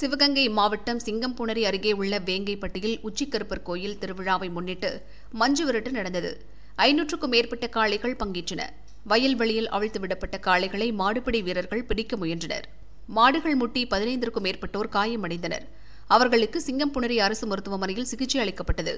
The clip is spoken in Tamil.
சிவகங்கை மாவட்டம் சிங்கம்புணரி அருகே உள்ள வேங்கைப்பட்டியில் உச்சிக்கருப்பர் கோயில் திருவிழாவை முன்னிட்டு மஞ்சு விரட்டு நடந்தது ஐநூற்றுக்கும் மேற்பட்ட காளைகள் பங்கேற்றன வயல்வெளியில் அவிழ்த்து விடப்பட்ட காளைகளை மாடுபிடி வீரர்கள் பிடிக்க முயன்றனர் மாடுகள் முட்டி பதினைந்திற்கும் மேற்பட்டோர் காயமடைந்தனர் அவர்களுக்கு சிங்கம்புணரி அரசு மருத்துவமனையில் சிகிச்சை அளிக்கப்பட்டது